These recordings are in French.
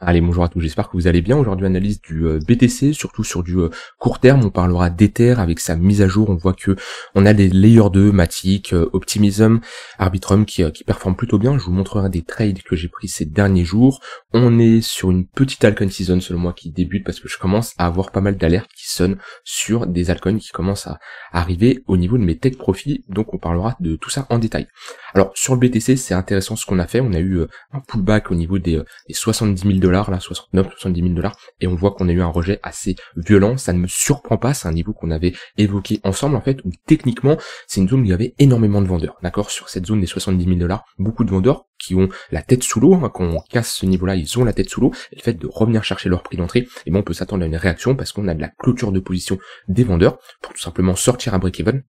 Allez, bonjour à tous, j'espère que vous allez bien. Aujourd'hui, analyse du euh, BTC, surtout sur du euh, court terme. On parlera d'Ether avec sa mise à jour. On voit que on a des layers 2, Matic, euh, Optimism, Arbitrum qui, qui performent plutôt bien. Je vous montrerai des trades que j'ai pris ces derniers jours. On est sur une petite Alcon season selon moi qui débute parce que je commence à avoir pas mal d'alertes qui sonnent sur des alcones qui commencent à arriver au niveau de mes tech profits. Donc, on parlera de tout ça en détail. Alors, sur le BTC, c'est intéressant ce qu'on a fait. On a eu un pullback au niveau des 70 000 dollars, là, 69, 70 000 dollars, et on voit qu'on a eu un rejet assez violent. Ça ne me surprend pas, c'est un niveau qu'on avait évoqué ensemble, en fait, où techniquement, c'est une zone où il y avait énormément de vendeurs, d'accord Sur cette zone des 70 000 dollars, beaucoup de vendeurs qui ont la tête sous l'eau, hein, quand on casse ce niveau-là, ils ont la tête sous l'eau, et le fait de revenir chercher leur prix d'entrée, et eh bon on peut s'attendre à une réaction parce qu'on a de la clôture de position des vendeurs pour tout simplement sortir un break-even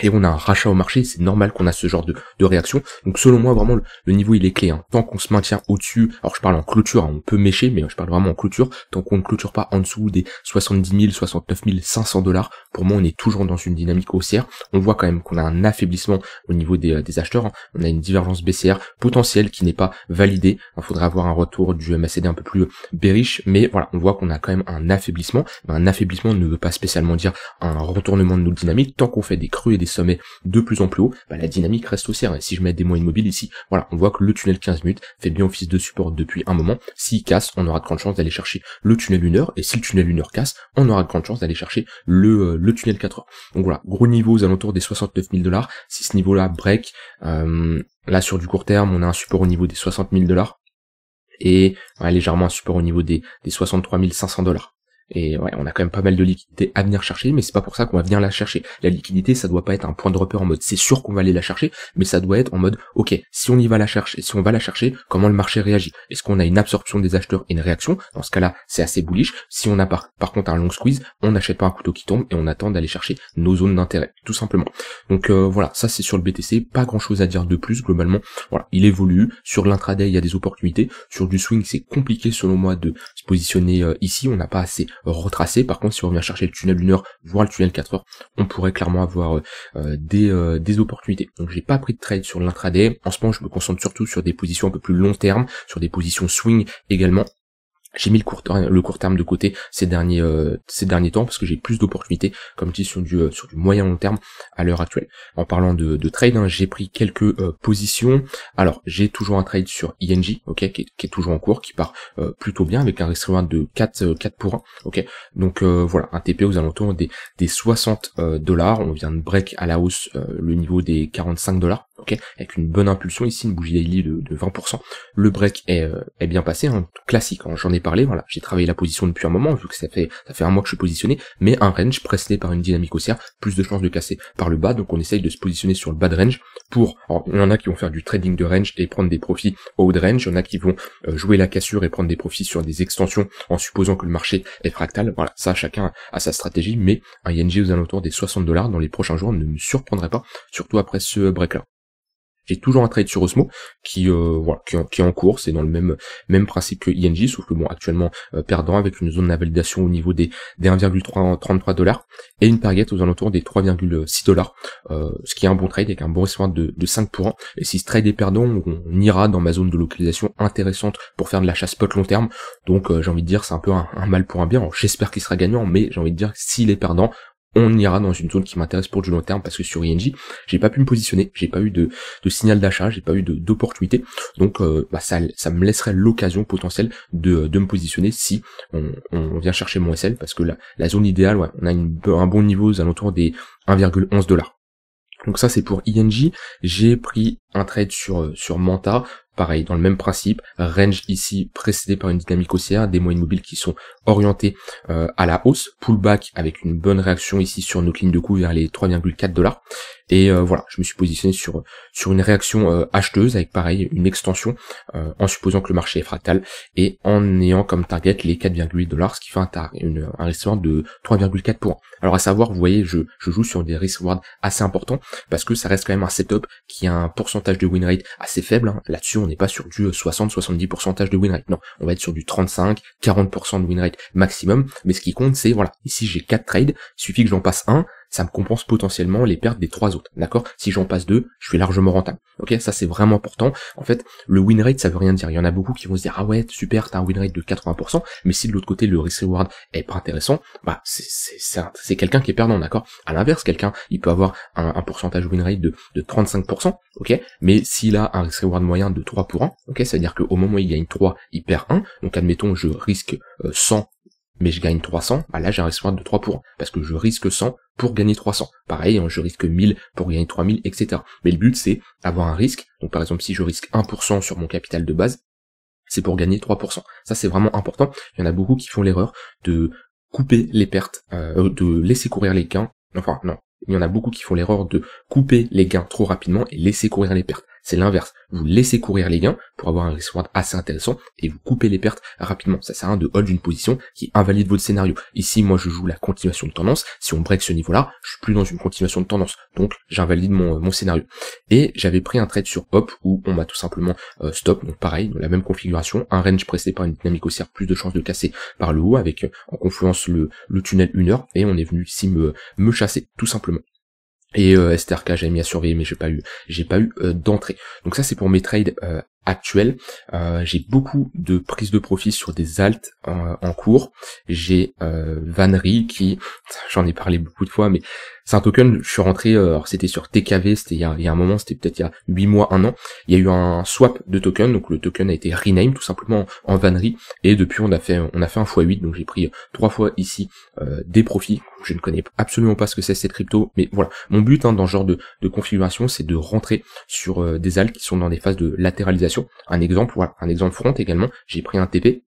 et on a un rachat au marché, c'est normal qu'on a ce genre de, réaction. Donc selon moi, vraiment, le, niveau, il est clé. Hein. Tant qu'on se maintient au-dessus, alors je parle en clôture, hein, on peut mécher, mais je parle vraiment en clôture, tant qu'on ne clôture pas en dessous des 70 000, 69 500 dollars, pour moi, on est toujours dans une dynamique haussière. On voit quand même qu'on a un affaiblissement au niveau des, euh, acheteurs. Hein. On a une divergence baissière potentielle qui n'est pas validée. Il faudrait avoir un retour du MACD un peu plus euh, bearish, mais voilà, on voit qu'on a quand même un affaiblissement. un affaiblissement ne veut pas spécialement dire un retournement de notre dynamique, Tant qu'on fait des crues et sommets de plus en plus haut, bah, la dynamique reste aussi. Hein. si je mets des moyennes mobiles ici, voilà, on voit que le tunnel 15 minutes fait bien office de support depuis un moment. S'il casse, on aura de grandes chances d'aller chercher le tunnel 1 heure. Et si le tunnel 1 heure casse, on aura de grandes chances d'aller chercher le, euh, tunnel 4 heures. Donc voilà, gros niveau aux alentours des 69 000 dollars. Si ce niveau-là break, euh, là sur du court terme, on a un support au niveau des 60 000 dollars et légèrement un support au niveau des, des 63 500 dollars. Et ouais, on a quand même pas mal de liquidité à venir chercher, mais c'est pas pour ça qu'on va venir la chercher. La liquidité, ça doit pas être un point de repère en mode c'est sûr qu'on va aller la chercher, mais ça doit être en mode ok, si on y va la chercher, si on va la chercher, comment le marché réagit Est-ce qu'on a une absorption des acheteurs et une réaction Dans ce cas-là, c'est assez bullish. Si on a par, par contre un long squeeze, on n'achète pas un couteau qui tombe et on attend d'aller chercher nos zones d'intérêt, tout simplement. Donc euh, voilà, ça c'est sur le BTC, pas grand-chose à dire de plus globalement. Voilà, il évolue. Sur l'intraday, il y a des opportunités. Sur du swing, c'est compliqué selon moi de se positionner euh, ici. On n'a pas assez retracer. Par contre, si on vient chercher le tunnel 1 heure, voire le tunnel 4 heures, on pourrait clairement avoir euh, euh, des, euh, des opportunités. Donc j'ai pas pris de trade sur l'intraday. En ce moment, je me concentre surtout sur des positions un peu plus long terme, sur des positions swing également. J'ai mis le court, terme, hein, le court terme de côté ces derniers euh, ces derniers temps parce que j'ai plus d'opportunités, comme dit sur du euh, sur du moyen long terme à l'heure actuelle. En parlant de, trade, hein, j'ai pris quelques euh, positions. Alors j'ai toujours un trade sur ING, ok, qui est, toujours en cours, qui part plutôt bien avec un risk de 4 4 pour 1, ok. Donc voilà, un TP aux alentours des des 60 dollars. On vient de break à la hausse le niveau des 45 dollars, ok, avec une bonne impulsion ici, une bougie daily de, de 20%. Le break est, est bien passé, hein, classique. Hein, j'en ai parler, voilà, j'ai travaillé la position depuis un moment, vu que ça fait, ça fait un mois que je suis positionné, mais un range pressé par une dynamique haussière, plus de chances de casser par le bas, donc on essaye de se positionner sur le bas de range pour, alors, il y en a qui vont faire du trading de range et prendre des profits au haut de range, il y en a qui vont euh, jouer la cassure et prendre des profits sur des extensions en supposant que le marché est fractal, voilà, ça chacun a sa stratégie, mais un ING aux alentours des 60 dollars dans les prochains jours ne me surprendrait pas, surtout après ce break là. J'ai toujours un trade sur Osmo qui, euh, voilà, qui, est en cours, c'est dans le même, même principe que ING, sauf que bon, actuellement euh, perdant avec une zone d'invalidation au niveau des, des 1,33 dollars et une target aux alentours des 3,6 dollars, euh, ce qui est un bon trade avec un bon espoir de, de 5 pour 1. Et si ce trade est perdant, on, ira dans ma zone de localisation intéressante pour faire de la chasse spot long terme. Donc j'ai envie de dire c'est un peu un, un, mal pour un bien. J'espère qu'il sera gagnant, mais j'ai envie de dire s'il est perdant, on ira dans une zone qui m'intéresse pour du long terme parce que sur ING, j'ai pas pu me positionner, j'ai pas eu de, signal d'achat, j'ai pas eu d'opportunité. Donc euh, bah, ça, me laisserait l'occasion potentielle de, me positionner si on, vient chercher mon SL parce que la, zone idéale, ouais, on a un bon niveau aux alentours des 1,11 dollars. Donc ça c'est pour ING. J'ai pris un trade sur, euh, sur Manta, pareil, dans le même principe, range ici précédé par une dynamique haussière, des moyennes mobiles qui sont orientées euh, à la hausse, pullback avec une bonne réaction ici sur notre ligne de coup vers les 3,4 dollars. Et euh, voilà, je me suis positionné sur, sur une réaction acheteuse avec pareil une extension en supposant que le marché est fractal et en ayant comme target les 4,8 dollars, ce qui fait un, une, un risk reward de 3,4 pour Alors à savoir, vous voyez, je, je joue sur des risk reward assez importants parce que ça reste quand même un setup qui a un pourcentage de win rate assez faible. Hein. Là-dessus, on n'est pas sur du 60-70% euh, de win rate. Non, on va être sur du 35-40% de win rate maximum. Mais ce qui compte, c'est voilà, ici j'ai 4 trades, il suffit que j'en passe un, ça me compense potentiellement les pertes des trois autres. D'accord Si j'en passe deux, je suis largement rentable. Ok Ça c'est vraiment important. En fait, le win rate, ça veut rien dire. Il y en a beaucoup qui vont se dire ah ouais super, t'as un win rate de 80%, mais si de l'autre côté le risk reward est pas intéressant, bah c'est c'est quelqu'un qui est perdant, d'accord À l'inverse, quelqu'un il peut avoir un, pourcentage win rate de, 35%, ok Mais s'il a un risk reward moyen de 3 pour 1, ok, c'est-à-dire qu'au moment où il gagne 3, il perd 1. Donc admettons je risque 100 euh, mais je gagne 300, bah là j'ai un risque de 3 pour parce que je risque 100 pour gagner 300. Pareil, hein, je risque 1000 pour gagner 3000, etc. Mais le but c'est avoir un risque, donc par exemple si je risque 1% sur mon capital de base, c'est pour gagner 3%. Ça c'est vraiment important, il y en a beaucoup qui font l'erreur de couper les pertes, euh, euh, de laisser courir les gains, enfin non, il y en a beaucoup qui font l'erreur de couper les gains trop rapidement et laisser courir les pertes. C'est l'inverse. Vous laissez courir les gains pour avoir un risk assez intéressant et vous coupez les pertes rapidement. Ça sert à rien de hold une position qui invalide votre scénario. Ici, moi, je joue la continuation de tendance. Si on break ce niveau-là, je suis plus dans une continuation de tendance. Donc, j'invalide mon, scénario. Et j'avais pris un trade sur hop où on m'a tout simplement euh, stop. Donc, pareil, dans la même configuration, un range pressé par une dynamique haussière, plus de chances de casser par le haut avec euh, en confluence le, tunnel une heure et on est venu ici me, me chasser tout simplement. Et euh, STRK, j'ai mis à surveiller, mais j'ai pas eu, j'ai pas eu euh, d'entrée. Donc ça, c'est pour mes trades euh, actuels. Euh, j'ai beaucoup de prises de profit sur des alts en cours. J'ai Vanry qui, j'en ai parlé beaucoup de fois, mais c'est un token, je suis rentré, euh, alors c'était sur TKV, c'était il y, a, un moment, c'était peut-être il y a 8 mois, 1 an, il y a eu un swap de token, donc le token a été renamed tout simplement en vannerie, et depuis on a fait on a fait un x8, donc j'ai pris trois fois ici euh, des profits, je ne connais absolument pas ce que c'est cette crypto, mais voilà, mon but hein, dans ce genre de, configuration, c'est de rentrer sur euh, des alts qui sont dans des phases de latéralisation. Un exemple, voilà, un exemple front également, j'ai pris un TP,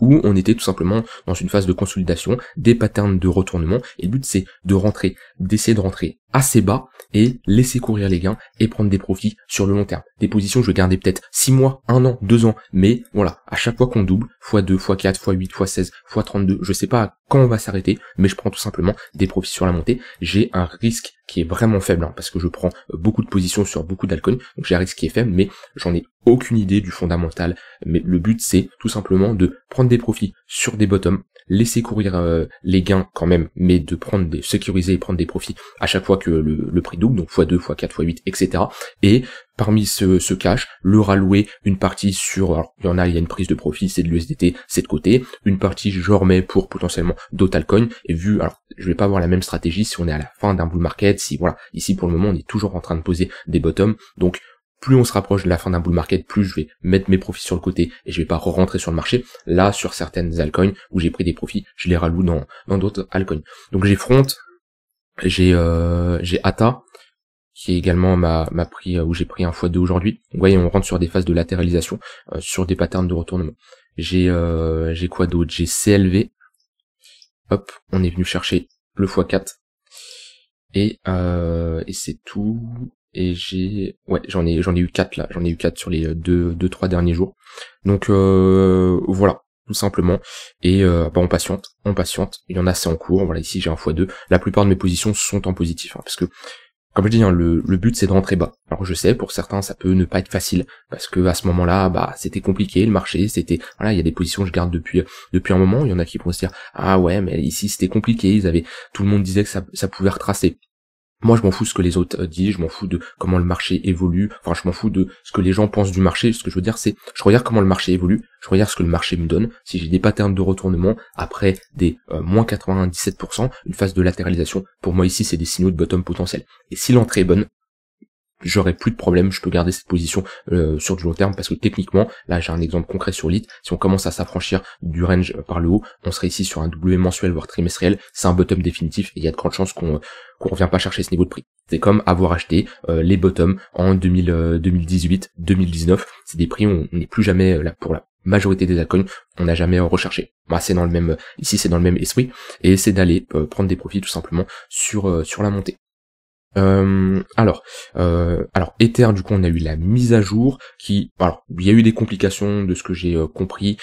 où on était tout simplement dans une phase de consolidation, des patterns de retournement, et le but c'est de rentrer, d'essayer de rentrer assez bas et laisser courir les gains et prendre des profits sur le long terme. Des positions, je gardais peut-être 6 mois, 1 an, 2 ans, mais voilà, à chaque fois qu'on double, x2, x4, x8, x16, x32, je sais pas quand on va s'arrêter, mais je prends tout simplement des profits sur la montée. J'ai un risque qui est vraiment faible, hein, parce que je prends euh, beaucoup de positions sur beaucoup d'alcools, donc j'ai un risque qui est faible, mais j'en ai aucune idée du fondamental. Mais le but, c'est tout simplement de prendre des profits sur des bottoms, laisser courir euh, les gains quand même, mais de prendre des sécuriser et prendre des profits à chaque fois que le, prix double, donc x2, x4, x8, etc. Et Parmi ce, cash, le rallouer, une partie sur, alors, il y en a, il y a une prise de profit, c'est de l'USDT, c'est de côté, une partie je remets pour potentiellement d'autres altcoins, et vu, alors, je vais pas avoir la même stratégie si on est à la fin d'un bull market, si voilà, ici pour le moment on est toujours en train de poser des bottoms, donc plus on se rapproche de la fin d'un bull market, plus je vais mettre mes profits sur le côté et je vais pas re-rentrer sur le marché. Là, sur certaines altcoins où j'ai pris des profits, je les ralloue dans, dans d'autres altcoins. Donc j'ai Front, j'ai euh, j'ai Ata, qui est également ma, ma pris, euh, où j'ai pris un x2 aujourd'hui. Vous voyez, on rentre sur des phases de latéralisation, euh, sur des patterns de retournement. J'ai euh, j'ai quoi d'autre J'ai CLV. Hop, on est venu chercher le x4. Et, et c'est tout. Et j'ai ouais, j'en ai j'en ai eu 4 là, j'en ai eu 4 sur les deux deux trois derniers jours. Donc voilà, tout simplement. Et bah, on patiente, on patiente. Il y en a assez en cours. Voilà, ici j'ai un x2. La plupart de mes positions sont en positif, hein, parce que comme je dis, hein, le, but c'est de rentrer bas. Alors je sais, pour certains, ça peut ne pas être facile, parce que à ce moment-là, bah c'était compliqué, le marché, c'était. Voilà, il y a des positions que je garde depuis depuis un moment, il y en a qui vont se dire Ah ouais, mais ici c'était compliqué, ils avaient. Tout le monde disait que ça, ça pouvait retracer. Moi, je m'en fous de ce que les autres euh, disent, je m'en fous de comment le marché évolue, enfin, je m'en fous de ce que les gens pensent du marché. Ce que je veux dire, c'est, je regarde comment le marché évolue, je regarde ce que le marché me donne. Si j'ai des patterns de retournement après des euh, moins 97%, une phase de latéralisation, pour moi ici, c'est des signaux de bottom potentiel. Et si l'entrée est bonne, j'aurai plus de problème, je peux garder cette position euh, sur du long terme parce que techniquement, là j'ai un exemple concret sur l'IT, si on commence à s'affranchir du range euh, par le haut, on serait ici sur un W mensuel voire trimestriel, c'est un bottom définitif et il y a de grandes chances qu'on euh, qu'on revient pas chercher ce niveau de prix. C'est comme avoir acheté les bottoms en 2018, 2019, c'est des prix où on n'est plus jamais là pour la majorité des altcoins, on n'a jamais recherché. Moi c'est dans le même ici c'est dans le même esprit et c'est d'aller prendre des profits tout simplement sur sur la montée. Euh, alors, euh, alors Ether, du coup, on a eu la mise à jour qui, alors, il y a eu des complications de ce que j'ai euh, compris.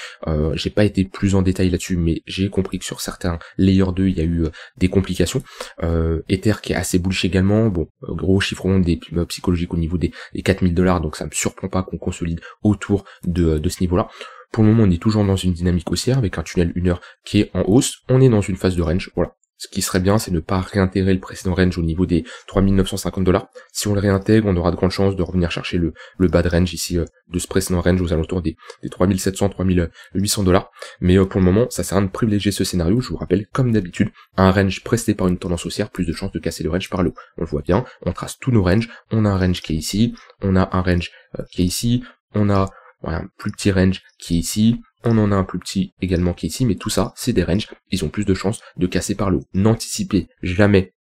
j'ai pas été plus en détail là-dessus, mais j'ai compris que sur certains layers 2, il y a eu des complications. Ether qui est assez bullish également. Bon, gros chiffrement des psychologiques au niveau des, des 4000 dollars, donc ça me surprend pas qu'on consolide autour de, ce niveau-là. Pour le moment, on est toujours dans une dynamique haussière avec un tunnel 1 heure qui est en hausse. On est dans une phase de range. Voilà, ce qui serait bien, c'est ne pas réintégrer le précédent range au niveau des 3950 dollars. Si on le réintègre, on aura de grandes chances de revenir chercher le, le bas de range ici euh, de ce précédent range aux alentours des, des 3700, 3800 dollars. Mais euh, pour le moment, ça sert à rien de privilégier ce scénario. Je vous rappelle, comme d'habitude, un range presté par une tendance haussière, plus de chances de casser le range par le haut. On le voit bien, on trace tous nos ranges. On a un range qui est ici, on a un range euh, qui est ici, on a un plus petit range qui est ici, on en a un plus petit également qui est ici, mais tout ça, c'est des ranges, ils ont plus de chances de casser par le haut. N'anticipez jamais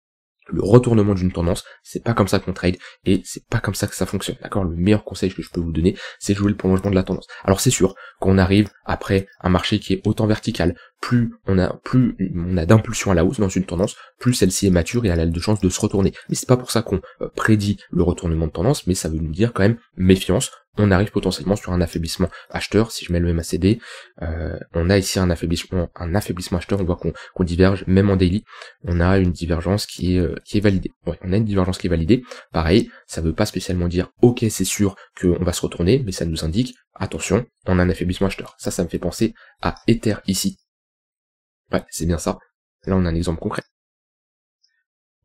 le retournement d'une tendance, c'est pas comme ça qu'on trade et c'est pas comme ça que ça fonctionne. D'accord Le meilleur conseil que je peux vous donner, c'est jouer le prolongement de la tendance. Alors c'est sûr qu'on arrive après un marché qui est autant vertical, plus on a plus on a d'impulsion à la hausse dans une tendance, plus celle-ci est mature et elle a de chances de se retourner. Mais c'est pas pour ça qu'on euh, prédit le retournement de tendance, mais ça veut nous dire quand même méfiance, on arrive potentiellement sur un affaiblissement acheteur. Si je mets le MACD, euh, on a ici un affaiblissement, un affaiblissement acheteur. On voit qu'on diverge, même en daily, on a une divergence qui est, euh, qui est validée. Ouais, on a une divergence qui est validée. Pareil, ça ne veut pas spécialement dire ok, c'est sûr qu'on va se retourner, mais ça nous indique attention, on a un affaiblissement acheteur. Ça, ça me fait penser à Ether ici. Ouais, c'est bien ça. Là, on a un exemple concret.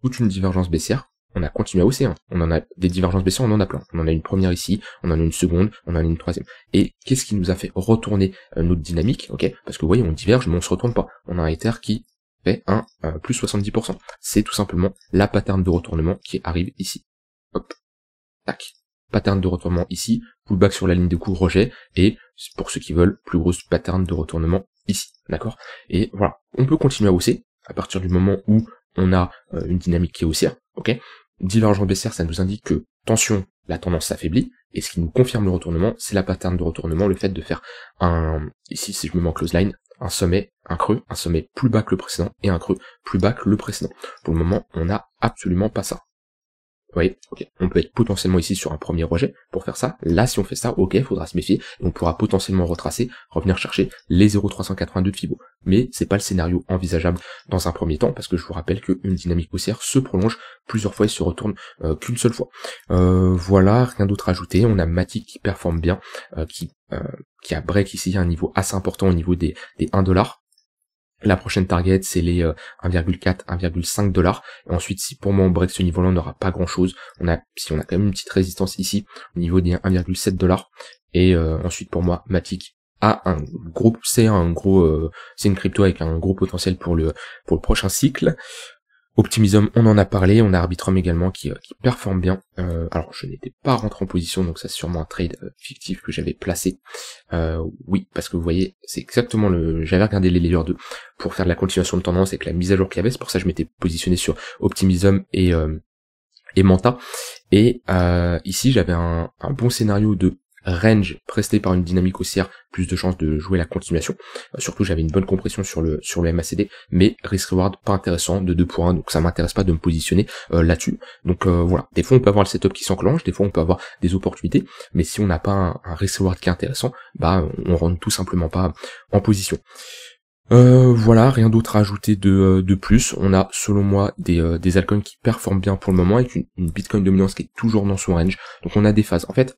Toute une divergence baissière on a continué à hausser. Hein. On en a des divergences baissières, on en a plein. On en a une première ici, on en a une seconde, on en a une troisième. Et qu'est-ce qui nous a fait retourner euh, notre dynamique Ok, parce que vous voyez, on diverge, mais on se retourne pas. On a un ether qui fait un euh, plus 70%. C'est tout simplement la pattern de retournement qui arrive ici. Hop, tac. Pattern de retournement ici, pullback sur la ligne de coup, rejet, et pour ceux qui veulent, plus grosse pattern de retournement ici. D'accord Et voilà, on peut continuer à hausser à partir du moment où on a euh, une dynamique qui est haussière, Divergent baissière, ça nous indique que, tension, la tendance s'affaiblit, et ce qui nous confirme le retournement, c'est la pattern de retournement, le fait de faire un, ici si je me mets en close line, un sommet, un creux, un sommet plus bas que le précédent, et un creux plus bas que le précédent. Pour le moment, on n'a absolument pas ça. Vous ok, on peut être potentiellement ici sur un premier rejet pour faire ça. Là, si on fait ça, ok, faudra se méfier. on pourra potentiellement retracer, revenir chercher les 0,382 de Fibo. Mais c'est pas le scénario envisageable dans un premier temps, parce que je vous rappelle qu'une dynamique haussière se prolonge plusieurs fois et se retourne euh, qu'une seule fois. Euh, voilà, rien d'autre à ajouter. On a Matic qui performe bien, euh, qui, qui a break ici un niveau assez important au niveau des, des 1$. La prochaine target, c'est les 1,4, euh, 1,5 dollars. Et ensuite, si pour moi on break ce niveau-là, on n'aura pas grand-chose. On a, si on a quand même une petite résistance ici, au niveau des 1,7 dollars. Et euh, ensuite, pour moi, Matic a un gros, c'est un gros, euh, c'est une crypto avec un gros potentiel pour le pour le prochain cycle. Optimism, on en a parlé, on a Arbitrum également qui, euh, qui performe bien. Euh, alors je n'étais pas rentré en position, donc c'est sûrement un trade euh, fictif que j'avais placé. oui, parce que vous voyez, c'est exactement le. J'avais regardé les layers 2 pour faire de la continuation de tendance avec la mise à jour qu'il y avait, c'est pour ça que je m'étais positionné sur Optimism et, et Manta. Et ici j'avais un, bon scénario de range presté par une dynamique haussière, plus de chances de jouer la continuation. Euh, surtout j'avais une bonne compression sur le sur le MACD, mais risk reward pas intéressant de 2 pour donc ça m'intéresse pas de me positionner euh, là-dessus. Donc euh, voilà, des fois on peut avoir le setup qui s'enclenche, des fois on peut avoir des opportunités, mais si on n'a pas un, risk reward qui est intéressant, bah on rentre tout simplement pas en position. voilà, rien d'autre à ajouter de, de, plus. On a, selon moi, des, des altcoins qui performent bien pour le moment avec une Bitcoin dominance qui est toujours dans son range. Donc on a des phases. En fait,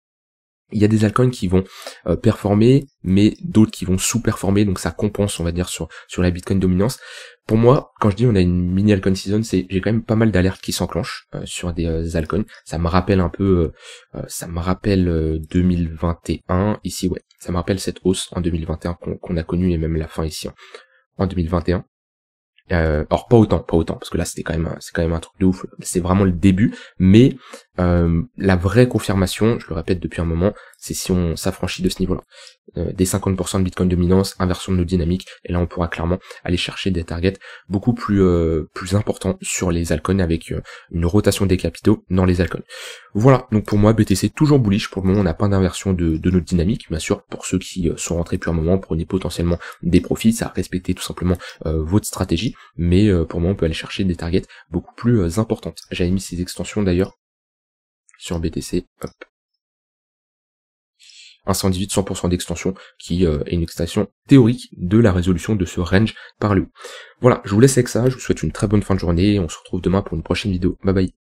il y a des altcoins qui vont euh, performer, mais d'autres qui vont sous-performer, donc ça compense, on va dire, sur, sur la Bitcoin dominance. Pour moi, quand je dis on a une mini altcoin season, c'est j'ai quand même pas mal d'alertes qui s'enclenchent euh, sur des euh, altcoins. Ça me rappelle un peu, euh, ça me rappelle 2021 ici, ouais. Ça me rappelle cette hausse en 2021 qu'on a connue et même la fin ici en 2021. Euh, alors pas autant, pas autant, parce que là c'était quand même c'est quand même un truc de ouf. C'est vraiment le début, mais euh, la vraie confirmation, je le répète depuis un moment, c'est si on s'affranchit de ce niveau-là. Euh, des 50% de Bitcoin dominance, inversion de nos dynamiques, et là on pourra clairement aller chercher des targets beaucoup plus, euh, plus importants sur les alcools avec une rotation des capitaux dans les alcools. Voilà, donc pour moi BTC toujours bullish, pour le moment on n'a pas d'inversion de, de notre dynamique, bien sûr pour ceux qui sont rentrés depuis un moment, prenez potentiellement des profits, ça respecter tout simplement votre stratégie, mais pour moi on peut aller chercher des targets beaucoup plus importantes. J'avais mis ces extensions d'ailleurs sur BTC, hop. 118 100% d'extension qui euh, est une extension théorique de la résolution de ce range par lui. Voilà, je vous laisse avec ça, je vous souhaite une très bonne fin de journée on se retrouve demain pour une prochaine vidéo. Bye bye